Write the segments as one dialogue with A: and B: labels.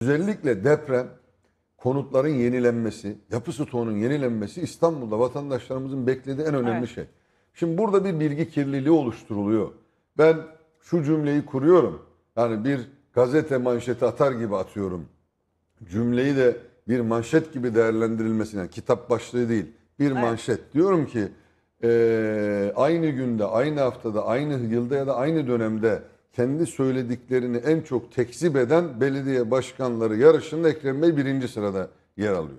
A: Özellikle deprem, konutların yenilenmesi, yapı stoğunun yenilenmesi İstanbul'da vatandaşlarımızın beklediği en önemli evet. şey. Şimdi burada bir bilgi kirliliği oluşturuluyor. Ben şu cümleyi kuruyorum. Yani bir gazete manşeti atar gibi atıyorum. Cümleyi de bir manşet gibi değerlendirilmesine, yani kitap başlığı değil, bir evet. manşet. Diyorum ki e, aynı günde, aynı haftada, aynı yılda ya da aynı dönemde kendi söylediklerini en çok tekzip eden belediye başkanları yarışında Ekrem Bey birinci sırada yer alıyor.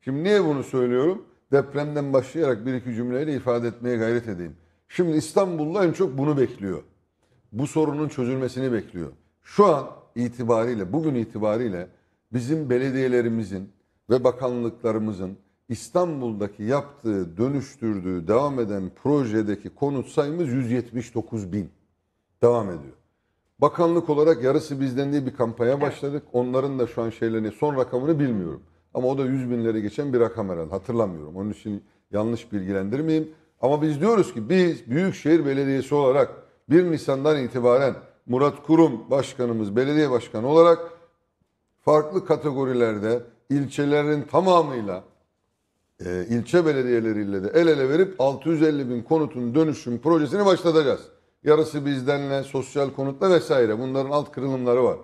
A: Şimdi niye bunu söylüyorum? Depremden başlayarak bir iki cümleyle ifade etmeye gayret edeyim. Şimdi İstanbul'da en çok bunu bekliyor. Bu sorunun çözülmesini bekliyor. Şu an itibariyle, bugün itibariyle bizim belediyelerimizin ve bakanlıklarımızın İstanbul'daki yaptığı, dönüştürdüğü, devam eden projedeki konut sayımız 179 bin. Devam ediyor. Bakanlık olarak yarısı bizden diye bir kampanya başladık. Onların da şu an şeylerini, son rakamını bilmiyorum. Ama o da yüz binlere geçen bir rakam herhalde. Hatırlamıyorum. Onun için yanlış bilgilendirmeyeyim. Ama biz diyoruz ki biz Büyükşehir Belediyesi olarak 1 Nisan'dan itibaren Murat Kurum Başkanımız, belediye başkanı olarak farklı kategorilerde ilçelerin tamamıyla e, ilçe belediyeleriyle de el ele verip 650 bin konutun dönüşüm projesini başlatacağız. Yarısı bizdenle, sosyal konutla vesaire. Bunların alt kırılımları var.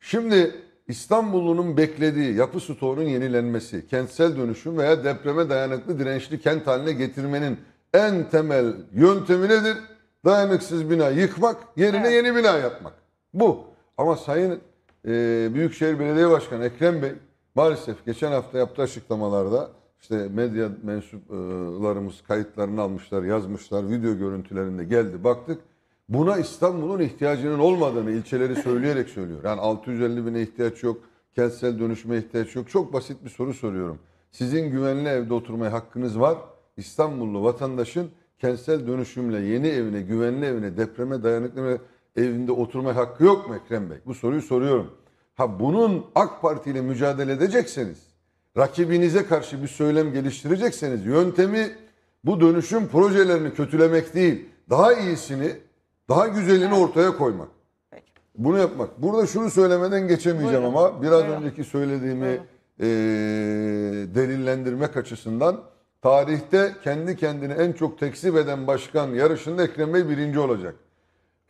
A: Şimdi İstanbul'un beklediği yapı stoğunun yenilenmesi, kentsel dönüşüm veya depreme dayanıklı dirençli kent haline getirmenin en temel yöntemi nedir? Dayanıksız bina yıkmak, yerine evet. yeni bina yapmak. Bu. Ama Sayın e, Büyükşehir Belediye Başkanı Ekrem Bey maalesef geçen hafta yaptığı açıklamalarda işte medya mensuplarımız kayıtlarını almışlar, yazmışlar, video görüntülerinde geldi baktık. Buna İstanbul'un ihtiyacının olmadığını ilçeleri söyleyerek söylüyor. Yani 650 bine ihtiyaç yok, kentsel dönüşme ihtiyaç yok. Çok basit bir soru soruyorum. Sizin güvenli evde oturmaya hakkınız var. İstanbullu vatandaşın kentsel dönüşümle yeni evine, güvenli evine, depreme dayanıklı evinde oturma hakkı yok mu Ekrem Bey? Bu soruyu soruyorum. Ha bunun AK Parti ile mücadele edecekseniz, rakibinize karşı bir söylem geliştirecekseniz yöntemi bu dönüşüm projelerini kötülemek değil, daha iyisini daha güzelini evet. ortaya koymak. Peki. Bunu yapmak. Burada şunu söylemeden geçemeyeceğim Buyurun. ama biraz Buyurun. önceki söylediğimi Buyurun. e, delillendirmek açısından tarihte kendi kendini en çok tekzip eden başkan yarışında Ekrem Bey birinci olacak.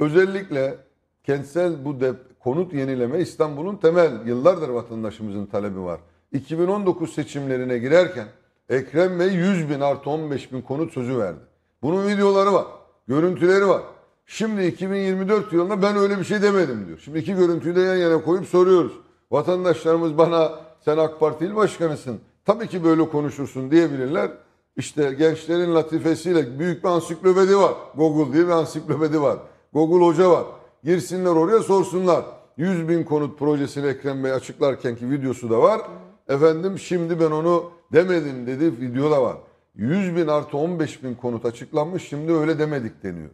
A: Özellikle kentsel bu dep konut yenileme İstanbul'un temel yıllardır vatandaşımızın talebi var. 2019 seçimlerine girerken Ekrem Bey 100 bin artı 15 bin konut sözü verdi. Bunun videoları var, görüntüleri var. Şimdi 2024 yılında ben öyle bir şey demedim diyor. Şimdi iki görüntüyü de yan yana koyup soruyoruz. Vatandaşlarımız bana sen AK Parti il başkanısın. Tabii ki böyle konuşursun diyebilirler. İşte gençlerin latifesiyle büyük bir ansiklopedi var. Google diye bir ansiklopedi var. Google Hoca var. Girsinler oraya sorsunlar. 100 bin konut projesini Ekrem Bey açıklarken ki videosu da var. Efendim şimdi ben onu demedim dedi video da var. 100 bin artı 15 bin konut açıklanmış şimdi öyle demedik deniyor.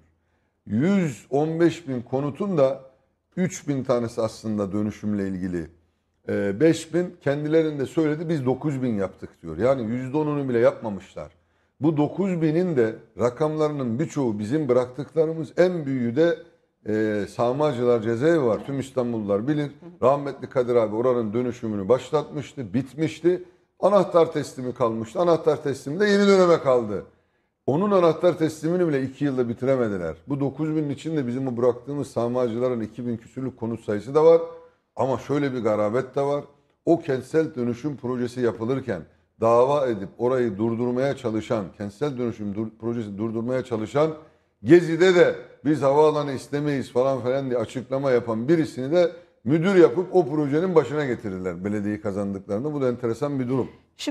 A: 115 bin konutun da 3 bin tanesi aslında dönüşümle ilgili. 5 ee, bin kendilerinde söyledi biz 9 bin yaptık diyor. Yani %10'unu bile yapmamışlar. Bu 9 binin de rakamlarının birçoğu bizim bıraktıklarımız en büyüğü de e, Sağmacılar cezaevi var. Tüm İstanbullular bilir. Rahmetli Kadir abi oranın dönüşümünü başlatmıştı, bitmişti. Anahtar teslimi kalmıştı. Anahtar teslimi de yeni döneme kaldı. Onun anahtar teslimini bile iki yılda bitiremediler. Bu 9 binin içinde bizim bu bıraktığımız savmacıların 2000 küsürlük konut sayısı da var. Ama şöyle bir garabet de var. O kentsel dönüşüm projesi yapılırken dava edip orayı durdurmaya çalışan, kentsel dönüşüm dur projesi durdurmaya çalışan Gezi'de de biz havaalanı istemeyiz falan filan diye açıklama yapan birisini de müdür yapıp o projenin başına getirirler belediyeyi kazandıklarında. Bu da enteresan bir durum. Şimdi